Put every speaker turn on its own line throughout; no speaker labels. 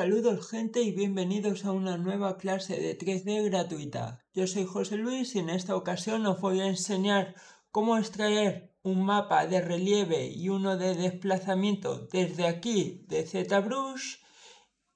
Saludos gente y bienvenidos a una nueva clase de 3D gratuita. Yo soy José Luis y en esta ocasión os voy a enseñar cómo extraer un mapa de relieve y uno de desplazamiento desde aquí de ZBrush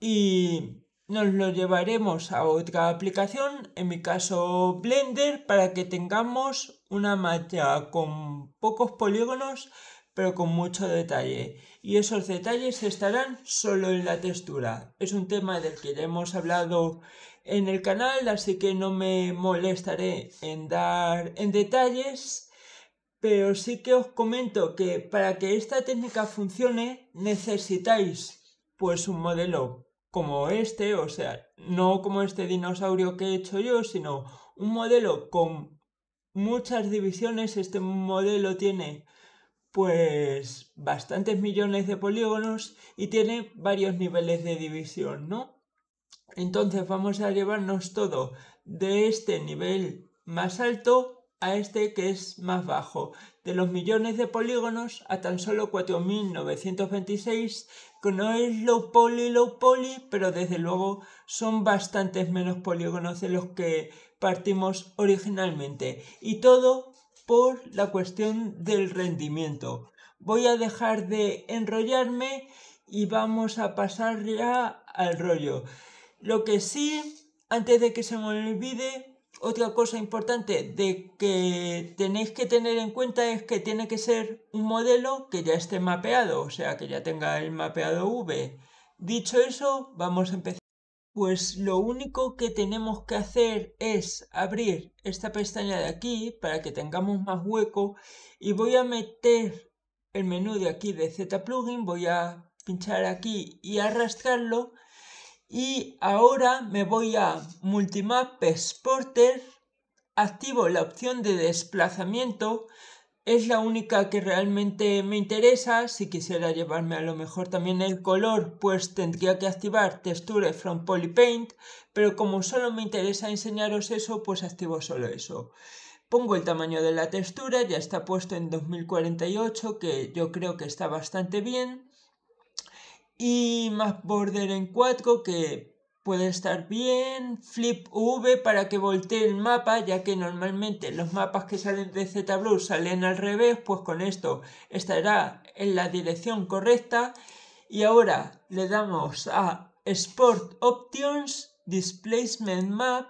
y nos lo llevaremos a otra aplicación, en mi caso Blender, para que tengamos una malla con pocos polígonos pero con mucho detalle. Y esos detalles estarán solo en la textura. Es un tema del que ya hemos hablado en el canal, así que no me molestaré en dar en detalles. Pero sí que os comento que para que esta técnica funcione necesitáis pues un modelo como este, o sea, no como este dinosaurio que he hecho yo, sino un modelo con muchas divisiones. Este modelo tiene pues bastantes millones de polígonos y tiene varios niveles de división, ¿no? Entonces vamos a llevarnos todo de este nivel más alto a este que es más bajo, de los millones de polígonos a tan solo 4.926, que no es low poly, low poly, pero desde luego son bastantes menos polígonos de los que partimos originalmente. Y todo por la cuestión del rendimiento. Voy a dejar de enrollarme y vamos a pasar ya al rollo. Lo que sí, antes de que se me olvide, otra cosa importante de que tenéis que tener en cuenta es que tiene que ser un modelo que ya esté mapeado, o sea, que ya tenga el mapeado V. Dicho eso, vamos a empezar pues lo único que tenemos que hacer es abrir esta pestaña de aquí para que tengamos más hueco y voy a meter el menú de aquí de Z plugin, voy a pinchar aquí y arrastrarlo y ahora me voy a Multimap Exporter, activo la opción de desplazamiento es la única que realmente me interesa. Si quisiera llevarme a lo mejor también el color, pues tendría que activar Texture from Polypaint, pero como solo me interesa enseñaros eso, pues activo solo eso. Pongo el tamaño de la textura, ya está puesto en 2048, que yo creo que está bastante bien. Y más border en 4, que puede estar bien, flip V para que voltee el mapa, ya que normalmente los mapas que salen de ZBlue salen al revés, pues con esto estará en la dirección correcta. Y ahora le damos a Sport Options, Displacement Map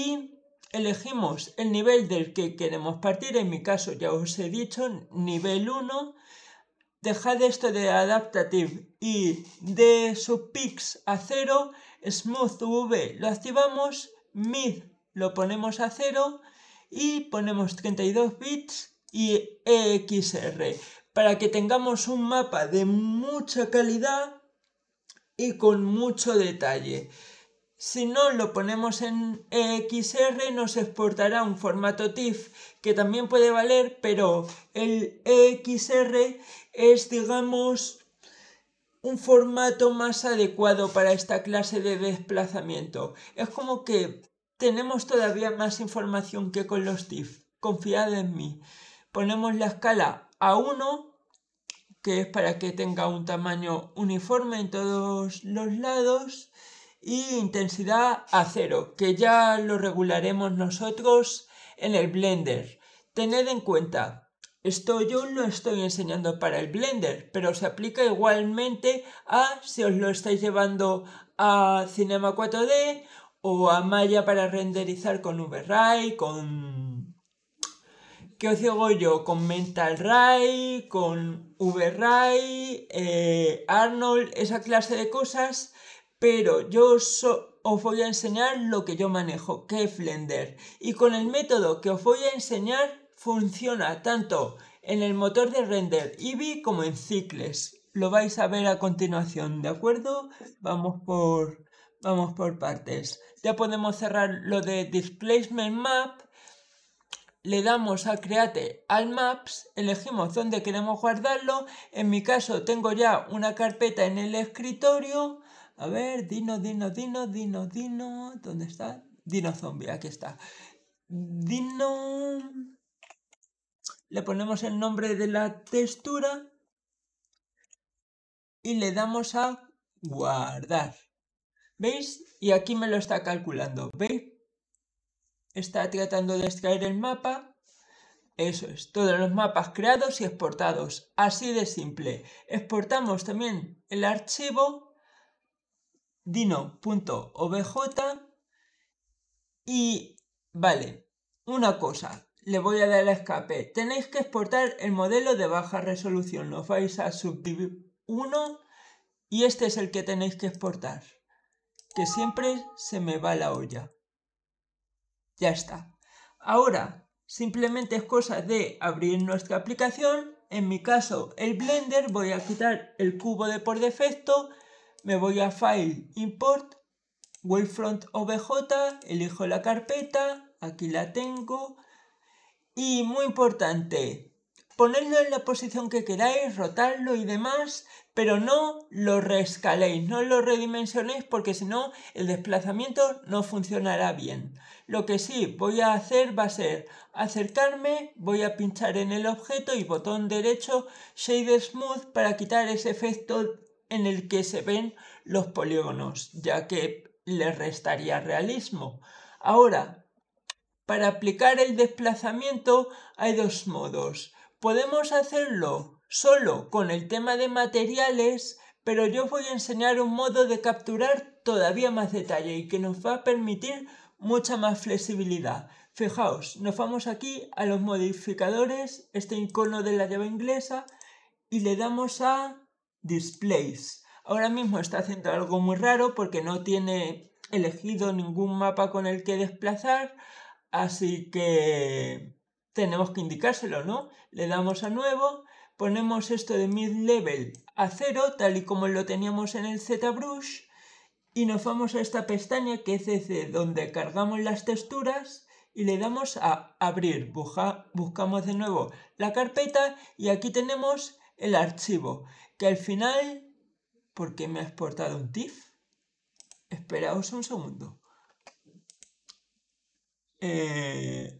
y elegimos el nivel del que queremos partir, en mi caso ya os he dicho, nivel 1 dejad esto de adaptative y de subpix a 0, Smooth V lo activamos, Mid lo ponemos a cero y ponemos 32 bits y EXR para que tengamos un mapa de mucha calidad y con mucho detalle. Si no lo ponemos en EXR nos exportará un formato TIFF que también puede valer, pero el EXR es digamos un formato más adecuado para esta clase de desplazamiento. Es como que tenemos todavía más información que con los TIFF. Confiad en mí. Ponemos la escala a 1, que es para que tenga un tamaño uniforme en todos los lados, y intensidad a 0, que ya lo regularemos nosotros en el Blender. Tened en cuenta esto yo lo estoy enseñando para el Blender, pero se aplica igualmente a si os lo estáis llevando a Cinema 4D o a Maya para renderizar con uberray con... ¿Qué os digo yo? Con Ray, con uberray eh, Arnold, esa clase de cosas, pero yo os voy a enseñar lo que yo manejo, que es Blender. Y con el método que os voy a enseñar funciona tanto en el motor de render Eevee como en Cicles Lo vais a ver a continuación, ¿de acuerdo? Vamos por, vamos por partes. Ya podemos cerrar lo de Displacement Map. Le damos a Create al Maps, elegimos dónde queremos guardarlo. En mi caso tengo ya una carpeta en el escritorio. A ver, Dino, Dino, Dino, Dino, Dino. ¿Dónde está? Dino Zombie, aquí está. Dino le ponemos el nombre de la textura y le damos a guardar. ¿Veis? Y aquí me lo está calculando. ¿Veis? Está tratando de extraer el mapa. Eso es, todos los mapas creados y exportados. Así de simple. Exportamos también el archivo dino.obj y vale, una cosa, le voy a dar a escape. Tenéis que exportar el modelo de baja resolución. Nos vais a subdiv 1 y este es el que tenéis que exportar. Que siempre se me va la olla. Ya está. Ahora, simplemente es cosa de abrir nuestra aplicación. En mi caso, el Blender. Voy a quitar el cubo de por defecto. Me voy a File, Import, Wavefront OBJ. Elijo la carpeta. Aquí la tengo y muy importante, ponedlo en la posición que queráis, rotarlo y demás, pero no lo rescaléis, no lo redimensionéis porque si no el desplazamiento no funcionará bien. Lo que sí voy a hacer va a ser acercarme, voy a pinchar en el objeto y botón derecho Shade Smooth para quitar ese efecto en el que se ven los polígonos, ya que le restaría realismo. Ahora, para aplicar el desplazamiento hay dos modos. Podemos hacerlo solo con el tema de materiales, pero yo voy a enseñar un modo de capturar todavía más detalle y que nos va a permitir mucha más flexibilidad. Fijaos, nos vamos aquí a los modificadores, este icono de la llave inglesa, y le damos a Displays. Ahora mismo está haciendo algo muy raro porque no tiene elegido ningún mapa con el que desplazar, Así que tenemos que indicárselo, ¿no? Le damos a nuevo, ponemos esto de mid level a cero, tal y como lo teníamos en el ZBrush, y nos vamos a esta pestaña que es desde donde cargamos las texturas y le damos a abrir. buscamos de nuevo la carpeta y aquí tenemos el archivo, que al final... ¿Por qué me ha exportado un TIFF? Esperaos un segundo. Eh,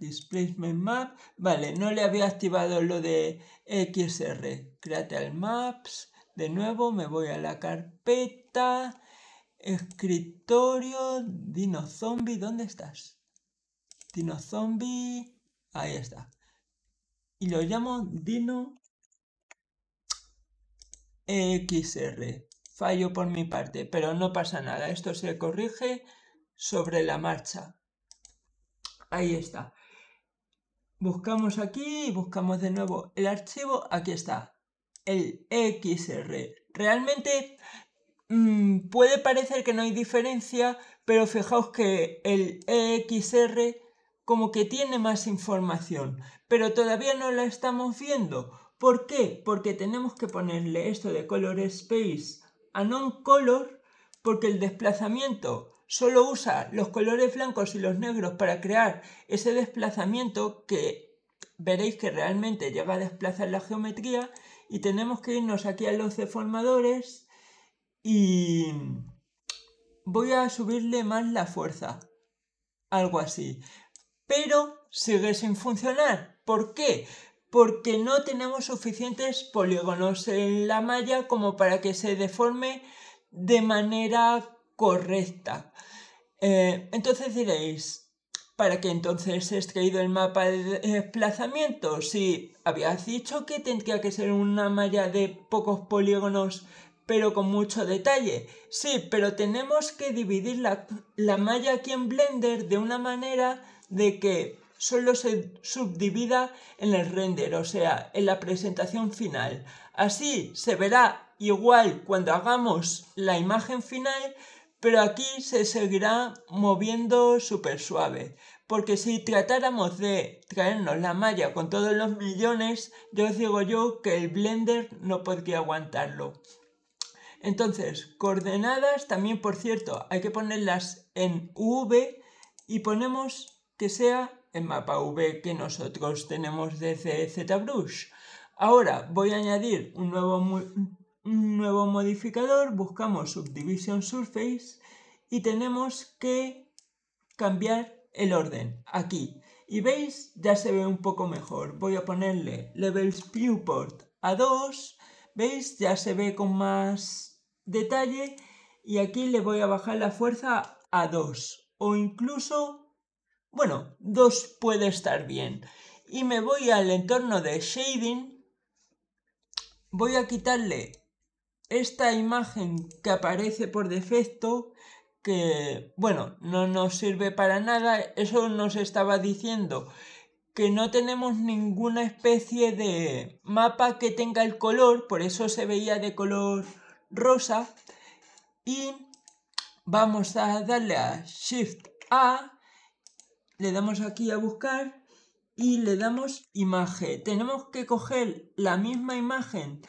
displacement map. Vale, no le había activado lo de XR. Create al maps. De nuevo me voy a la carpeta. Escritorio. Dino zombie. ¿Dónde estás? Dino zombie. Ahí está. Y lo llamo Dino XR. Fallo por mi parte, pero no pasa nada. Esto se corrige sobre la marcha. Ahí está. Buscamos aquí y buscamos de nuevo el archivo. Aquí está. El XR. Realmente mm, puede parecer que no hay diferencia, pero fijaos que el XR como que tiene más información, pero todavía no la estamos viendo. ¿Por qué? Porque tenemos que ponerle esto de color space a non color porque el desplazamiento solo usa los colores blancos y los negros para crear ese desplazamiento que veréis que realmente ya a desplazar la geometría y tenemos que irnos aquí a los deformadores y voy a subirle más la fuerza, algo así. Pero sigue sin funcionar. ¿Por qué? Porque no tenemos suficientes polígonos en la malla como para que se deforme de manera correcta. Eh, entonces diréis, ¿para qué entonces he extraído el mapa de desplazamiento? Si habías dicho que tendría que ser una malla de pocos polígonos pero con mucho detalle. Sí, pero tenemos que dividir la, la malla aquí en Blender de una manera de que solo se subdivida en el render, o sea, en la presentación final. Así se verá igual cuando hagamos la imagen final, pero aquí se seguirá moviendo súper suave, porque si tratáramos de traernos la malla con todos los millones, yo os digo yo que el Blender no podría aguantarlo. Entonces, coordenadas también, por cierto, hay que ponerlas en V y ponemos que sea el mapa V que nosotros tenemos desde ZBrush. Ahora voy a añadir un nuevo nuevo modificador, buscamos Subdivision Surface y tenemos que cambiar el orden aquí. Y veis, ya se ve un poco mejor. Voy a ponerle Levels Viewport a 2. ¿Veis? Ya se ve con más detalle. Y aquí le voy a bajar la fuerza a 2. O incluso, bueno, 2 puede estar bien. Y me voy al entorno de Shading. Voy a quitarle esta imagen que aparece por defecto, que bueno, no nos sirve para nada, eso nos estaba diciendo que no tenemos ninguna especie de mapa que tenga el color, por eso se veía de color rosa. Y vamos a darle a Shift A, le damos aquí a buscar y le damos imagen. Tenemos que coger la misma imagen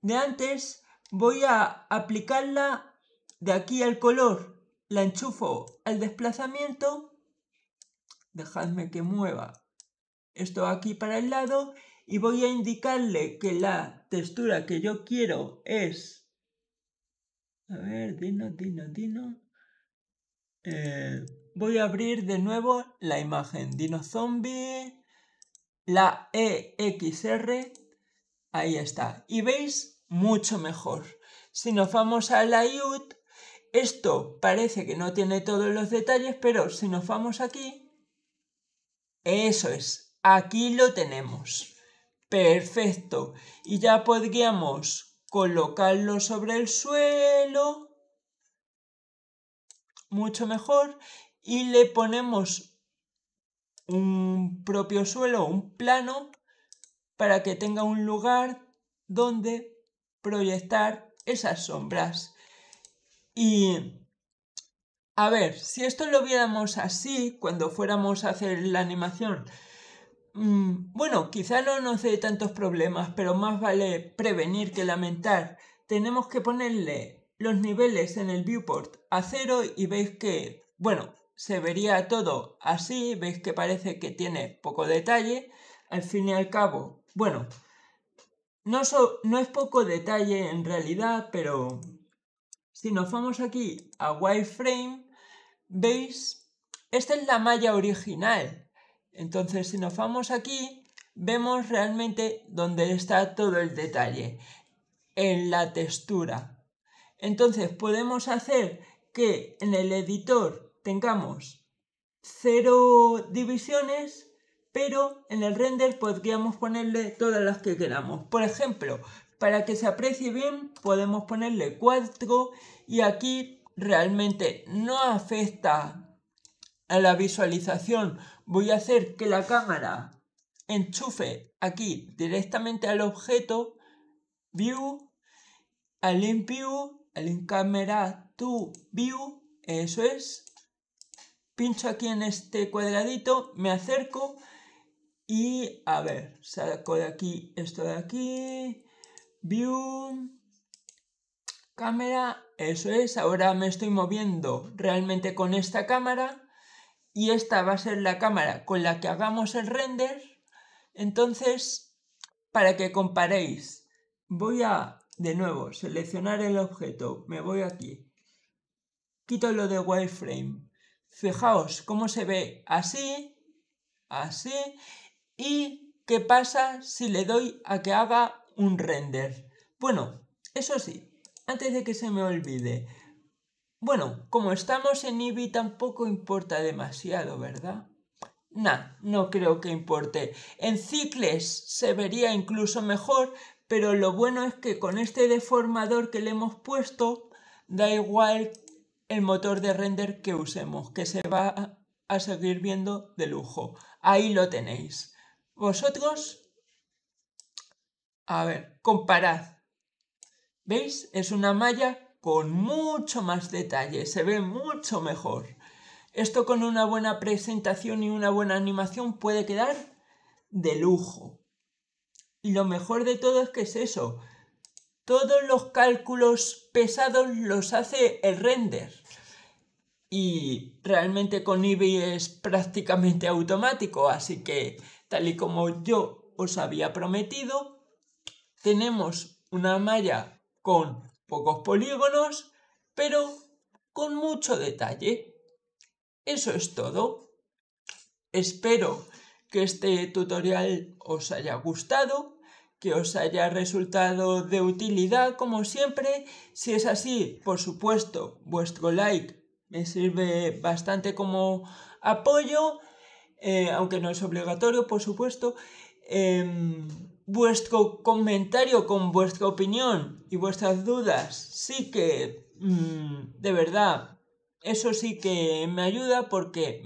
de antes voy a aplicarla de aquí al color, la enchufo al desplazamiento, dejadme que mueva esto aquí para el lado y voy a indicarle que la textura que yo quiero es, a ver, dino, dino, dino, eh, voy a abrir de nuevo la imagen, dino zombie, la EXR, ahí está, y veis mucho mejor. Si nos vamos a la IUT, esto parece que no tiene todos los detalles, pero si nos vamos aquí, eso es, aquí lo tenemos. Perfecto. Y ya podríamos colocarlo sobre el suelo. Mucho mejor. Y le ponemos un propio suelo, un plano, para que tenga un lugar donde proyectar esas sombras. Y a ver, si esto lo viéramos así cuando fuéramos a hacer la animación, mm, bueno, quizá no nos dé tantos problemas, pero más vale prevenir que lamentar. Tenemos que ponerle los niveles en el viewport a cero y veis que, bueno, se vería todo así, veis que parece que tiene poco detalle. Al fin y al cabo, bueno, no, es poco detalle en realidad, pero si nos vamos aquí a wireframe, veis, esta es la malla original. Entonces, si nos vamos aquí, vemos realmente dónde está todo el detalle, en la textura. Entonces, podemos hacer que en el editor tengamos cero divisiones pero en el render podríamos ponerle todas las que queramos. Por ejemplo, para que se aprecie bien podemos ponerle 4 y aquí realmente no afecta a la visualización. Voy a hacer que la cámara enchufe aquí directamente al objeto View, al In View, al In Camera to View, eso es. Pincho aquí en este cuadradito, me acerco y a ver, saco de aquí esto de aquí. View. Cámara. Eso es. Ahora me estoy moviendo realmente con esta cámara. Y esta va a ser la cámara con la que hagamos el render. Entonces, para que comparéis, voy a de nuevo seleccionar el objeto. Me voy aquí. Quito lo de wireframe. Fijaos cómo se ve así, así ¿Y qué pasa si le doy a que haga un render? Bueno, eso sí, antes de que se me olvide. Bueno, como estamos en Eevee tampoco importa demasiado, ¿verdad? Nah, no creo que importe. En cicles se vería incluso mejor, pero lo bueno es que con este deformador que le hemos puesto, da igual el motor de render que usemos, que se va a seguir viendo de lujo. Ahí lo tenéis vosotros, a ver, comparad. ¿Veis? Es una malla con mucho más detalle, se ve mucho mejor. Esto con una buena presentación y una buena animación puede quedar de lujo. Y lo mejor de todo es que es eso. Todos los cálculos pesados los hace el render. Y realmente con Eevee es prácticamente automático, así que tal y como yo os había prometido, tenemos una malla con pocos polígonos, pero con mucho detalle. Eso es todo. Espero que este tutorial os haya gustado, que os haya resultado de utilidad como siempre. Si es así, por supuesto, vuestro like me sirve bastante como apoyo eh, aunque no es obligatorio, por supuesto, em, vuestro comentario con vuestra opinión y vuestras dudas. Sí que, mm, de verdad, eso sí que me ayuda porque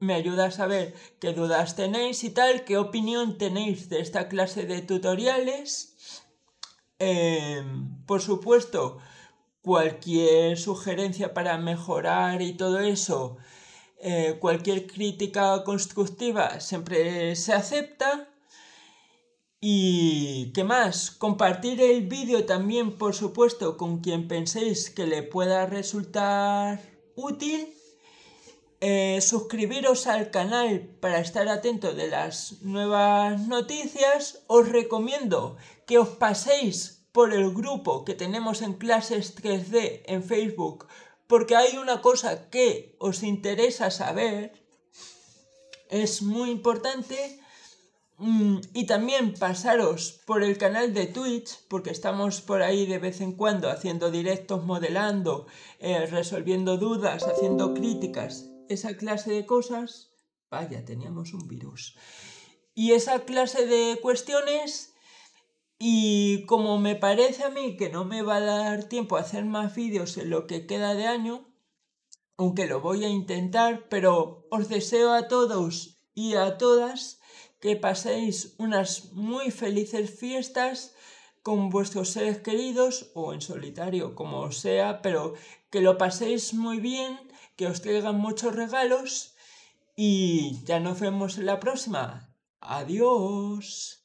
me, ayuda a saber qué dudas tenéis y tal, qué opinión tenéis de esta clase de tutoriales. Em, por supuesto, cualquier sugerencia para mejorar y todo eso. Eh, cualquier crítica constructiva siempre se acepta. Y qué más, compartir el vídeo también por supuesto con quien penséis que le pueda resultar útil. Eh, suscribiros al canal para estar atento de las nuevas noticias. Os recomiendo que os paséis por el grupo que tenemos en clases 3D en Facebook porque hay una cosa que os interesa saber, es muy importante. Mm, y también pasaros por el canal de Twitch, porque estamos por ahí de vez en cuando haciendo directos, modelando, eh, resolviendo dudas, haciendo críticas, esa clase de cosas. Vaya, teníamos un virus. Y esa clase de cuestiones y como me parece a mí que no me va a dar tiempo a hacer más vídeos en lo que queda de año, aunque lo voy a intentar, pero os deseo a todos y a todas que paséis unas muy felices fiestas con vuestros seres queridos o en solitario, como sea, pero que lo paséis muy bien, que os traigan muchos regalos y ya nos vemos en la próxima. Adiós.